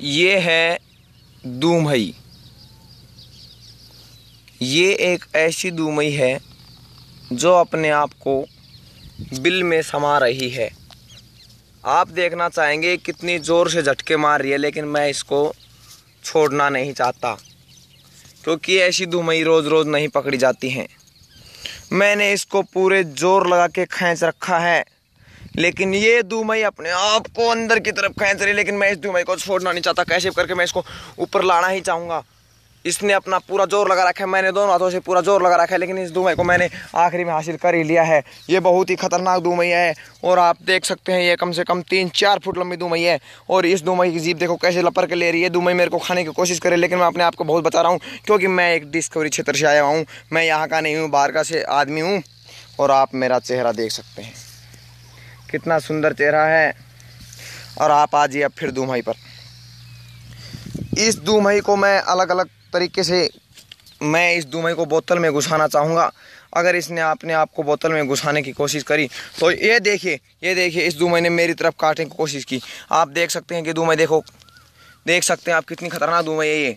ये है दूमई ये एक ऐसी दूमई है जो अपने आप को बिल में समा रही है आप देखना चाहेंगे कितनी ज़ोर से झटके मार रही है लेकिन मैं इसको छोड़ना नहीं चाहता क्योंकि ऐसी दूमई रोज़ रोज़ नहीं पकड़ी जाती हैं मैंने इसको पूरे ज़ोर लगा के खींच रखा है लेकिन ये दुमई अपने आप को अंदर की तरफ खेच रही लेकिन मैं इस दुमई को छोड़ना नहीं चाहता कैसे करके मैं इसको ऊपर लाना ही चाहूँगा इसने अपना पूरा जोर लगा रखा है मैंने दोनों हाथों से पूरा जोर लगा रखा है लेकिन इस दुमई को मैंने आखिरी में हासिल कर ही लिया है ये बहुत ही खतरनाक दुमई है और आप देख सकते हैं ये कम से कम तीन चार फुट लंबी दुमई है और इस दुमई की जीप देखो कैसे लपर के ले रही है दुमई मेरे को खाने की कोशिश करे लेकिन मैं अपने आप को बहुत बता रहा हूँ क्योंकि मैं एक डिस्कवरी क्षेत्र से आया हुआ हूँ मैं यहाँ का नहीं हूँ बाहर का से आदमी हूँ और आप मेरा चेहरा देख सकते हैं कितना सुंदर चेहरा है और आप आ जाइए फिर दुमही पर इस दूमही को मैं अलग अलग तरीके से मैं इस दुमही को बोतल में घुसाना चाहूँगा अगर इसने आपने आपको बोतल में घुसाने की कोशिश करी तो ये देखिए ये देखिए इस दुमही ने मेरी तरफ काटने की कोशिश की आप देख सकते हैं कि दुमही देखो देख सकते हैं आप कितनी खतरनाक दुमही है ये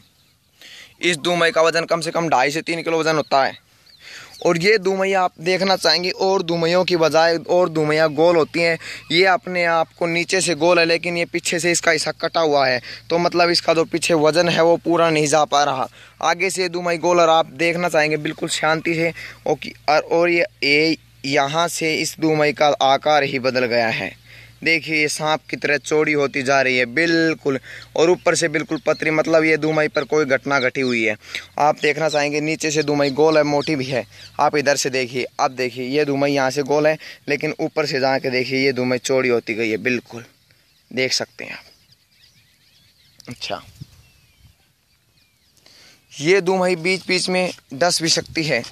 इस दुमही का वज़न कम से कम ढाई से तीन किलो वज़न होता है और ये दुमैया आप देखना चाहेंगे और दुमैयों की बजाय और दुमैया गोल होती हैं ये अपने आप को नीचे से गोल है लेकिन ये पीछे से इसका हिस्सा कटा हुआ है तो मतलब इसका जो पीछे वजन है वो पूरा नहीं जा पा रहा आगे से दुमई गोल और आप देखना चाहेंगे बिल्कुल शांति से और ये यहाँ से इस दुमई का आकार ही बदल गया है देखिए ये सांप की तरह चोरी होती जा रही है बिल्कुल और ऊपर से बिल्कुल पतरी मतलब ये दुमई पर कोई घटना घटी हुई है आप देखना चाहेंगे नीचे से दुमई गोल है मोटी भी है आप इधर से देखिए आप देखिए ये दुमई यहाँ से गोल है लेकिन ऊपर से जाके देखिए ये दुमई चोरी होती गई है बिल्कुल देख सकते हैं आप अच्छा ये दुमई बीच बीच में डस भी सकती है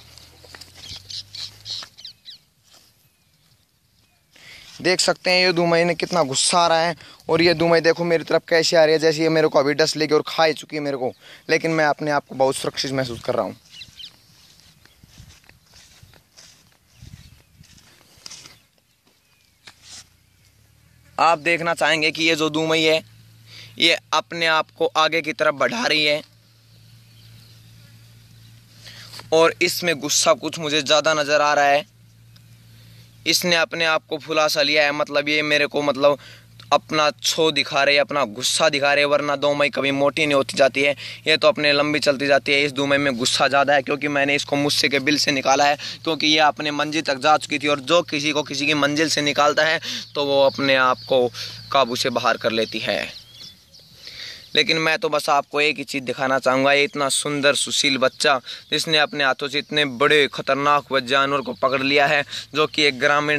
देख सकते हैं ये दुमई ने कितना गुस्सा आ रहा है और ये दुमई देखो मेरी तरफ कैसे आ रही है जैसे ये मेरे को अभी डस लेगी और खा चुकी है मेरे को लेकिन मैं अपने आप को बहुत सुरक्षित महसूस कर रहा हूँ आप देखना चाहेंगे कि ये जो दुमई है ये अपने आप को आगे की तरफ बढ़ा रही है और इसमें गुस्सा कुछ मुझे ज़्यादा नज़र आ रहा है इसने अपने आप को फुलासा लिया है मतलब ये मेरे को मतलब अपना छो दिखा रहे अपना गुस्सा दिखा रहे वरना दो मई कभी मोटी नहीं होती जाती है ये तो अपने लंबी चलती जाती है इस दो मई में गुस्सा ज़्यादा है क्योंकि मैंने इसको मुझसे के बिल से निकाला है क्योंकि ये अपने मंजिल तक जा चुकी थी और जो किसी को किसी की मंजिल से निकालता है तो वो अपने आप को काबू से बाहर कर लेती है लेकिन मैं तो बस आपको एक ही चीज़ दिखाना चाहूँगा ये इतना सुंदर सुशील बच्चा जिसने अपने हाथों से इतने बड़े खतरनाक व जानवर को पकड़ लिया है जो कि एक ग्रामीण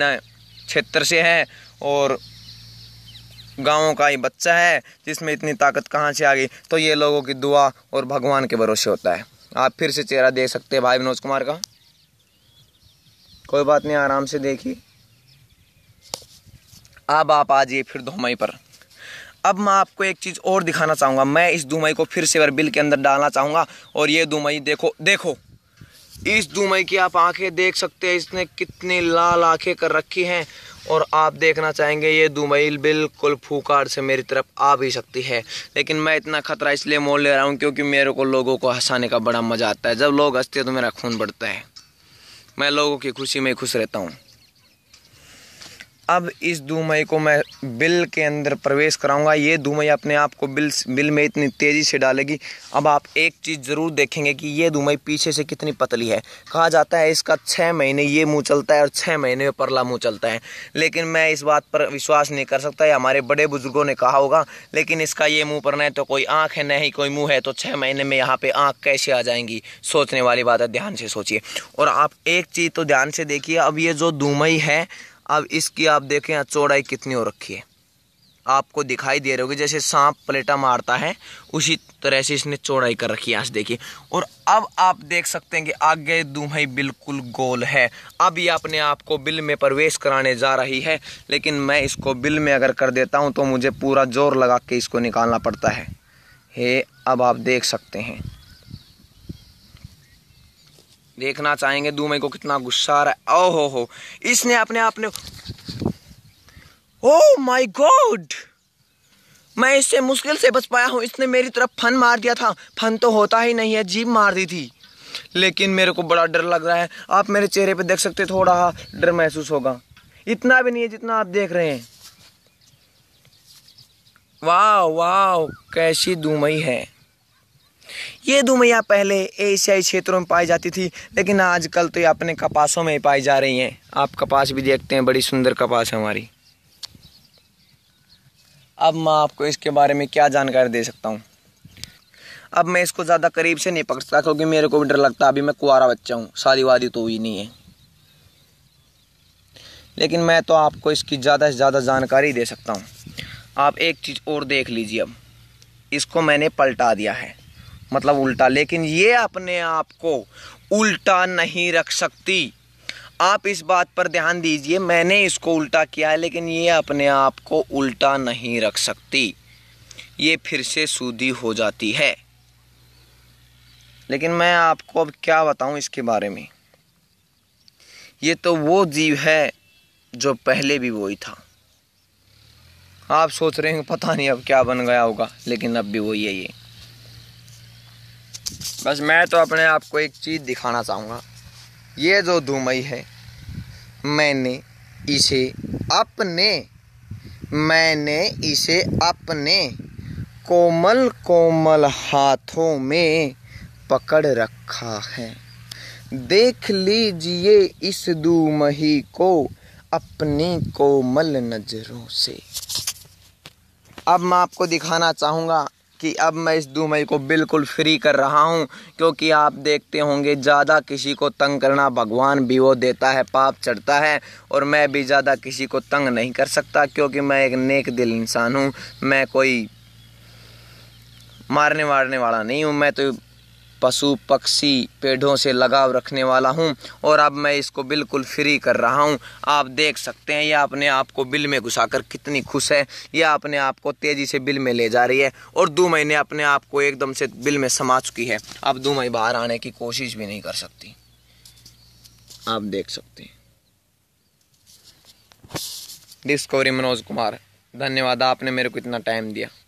क्षेत्र से है और गाँव का ही बच्चा है जिसमें इतनी ताकत कहाँ से आ गई तो ये लोगों की दुआ और भगवान के भरोसे होता है आप फिर से चेहरा देख सकते हैं भाई विनोज कुमार का कोई बात नहीं आराम से देखिए अब आप, आ जाइए फिर दो मई पर अब मैं आपको एक चीज़ और दिखाना चाहूँगा मैं इस दुमई को फिर से अगर बिल के अंदर डालना चाहूँगा और ये दुमई देखो देखो इस दुमई की आप आंखें देख सकते हैं इसने कितनी लाल आंखें कर रखी हैं और आप देखना चाहेंगे ये दुमई बिल्कुल फूकार से मेरी तरफ आ भी सकती है लेकिन मैं इतना खतरा इसलिए मोल ले रहा हूँ क्योंकि मेरे को लोगों को हंसाने का बड़ा मज़ा आता है जब लोग हंसते हैं तो मेरा खून बढ़ता है मैं लोगों की खुशी में खुश रहता हूँ अब इस दो मई को मैं बिल के अंदर प्रवेश कराऊंगा ये दो मई अपने आप को बिल बिल में इतनी तेज़ी से डालेगी अब आप एक चीज़ ज़रूर देखेंगे कि ये दो मई पीछे से कितनी पतली है कहा जाता है इसका छः महीने ये मुँह चलता है और छः महीने में परला मुँह चलता है लेकिन मैं इस बात पर विश्वास नहीं कर सकता ये हमारे बड़े बुजुर्गों ने कहा होगा लेकिन इसका ये मुँह पर नहीं तो कोई आँख है नहीं कोई मुँह है तो छः महीने में यहाँ पर आँख कैसे आ जाएंगी सोचने वाली बात है ध्यान से सोचिए और आप एक चीज़ तो ध्यान से देखिए अब ये जो दो है अब इसकी आप देखें यहाँ चौड़ाई कितनी हो रखी है आपको दिखाई दे रही होगी जैसे सांप पलेटा मारता है उसी तरह से इसने चौड़ाई कर रखी है यहाँ से देखिए और अब आप देख सकते हैं कि आगे दूमई बिल्कुल गोल है अब ये अपने आप को बिल में प्रवेश कराने जा रही है लेकिन मैं इसको बिल में अगर कर देता हूँ तो मुझे पूरा जोर लगा के इसको निकालना पड़ता है हे अब आप देख सकते हैं देखना चाहेंगे मई को कितना गुस्सा आ रहा है ओ हो इसने अपने आप ने ओ माय गॉड मैं इससे मुश्किल से बच पाया हूँ इसने मेरी तरफ फन मार दिया था फन तो होता ही नहीं है जीप मार दी थी लेकिन मेरे को बड़ा डर लग रहा है आप मेरे चेहरे पे देख सकते थोड़ा डर महसूस होगा इतना भी नहीं है जितना आप देख रहे हैं वाह वाह कैसी दुमई है ये दुमैया पहले एशियाई क्षेत्रों में पाई जाती थी लेकिन आजकल तो ये अपने कपासों में ही पाई जा रही हैं आप कपास भी देखते हैं बड़ी सुंदर कपास है हमारी अब मैं आपको इसके बारे में क्या जानकारी दे सकता हूँ अब मैं इसको ज़्यादा करीब से नहीं पकड़ सकता क्योंकि मेरे को भी डर लगता है अभी मैं कुआरा बच्चा हूँ शादी वादी तो हुई नहीं है लेकिन मैं तो आपको इसकी ज़्यादा से ज़्यादा जानकारी दे सकता हूँ आप एक चीज़ और देख लीजिए अब इसको मैंने पलटा दिया है मतलब उल्टा लेकिन ये अपने आप को उल्टा नहीं रख सकती आप इस बात पर ध्यान दीजिए मैंने इसको उल्टा किया है लेकिन ये अपने आप को उल्टा नहीं रख सकती ये फिर से सूदी हो जाती है लेकिन मैं आपको अब क्या बताऊं इसके बारे में ये तो वो जीव है जो पहले भी वही था आप सोच रहे हैं पता नहीं अब क्या बन गया होगा लेकिन अब भी वही है ये बस मैं तो अपने आप को एक चीज़ दिखाना चाहूँगा ये जो दुमई है मैंने इसे अपने मैंने इसे अपने कोमल कोमल हाथों में पकड़ रखा है देख लीजिए इस दूमही को अपनी कोमल नज़रों से अब मैं आपको दिखाना चाहूँगा कि अब मैं इस दो मई को बिल्कुल फ्री कर रहा हूँ क्योंकि आप देखते होंगे ज़्यादा किसी को तंग करना भगवान भी वो देता है पाप चढ़ता है और मैं भी ज़्यादा किसी को तंग नहीं कर सकता क्योंकि मैं एक नेक दिल इंसान हूँ मैं कोई मारने वारने वाला नहीं हूँ मैं तो पशु पक्षी पेड़ों से लगाव रखने वाला हूँ और अब मैं इसको बिल्कुल फ्री कर रहा हूँ आप देख सकते हैं यह अपने आप को बिल में घुसा कर कितनी खुश है यह अपने आप को तेज़ी से बिल में ले जा रही है और दो महीने अपने आप को एकदम से बिल में समा चुकी है अब दो मई बाहर आने की कोशिश भी नहीं कर सकती आप देख सकते हैं डिस्कवरी मनोज कुमार धन्यवाद आपने मेरे को इतना टाइम दिया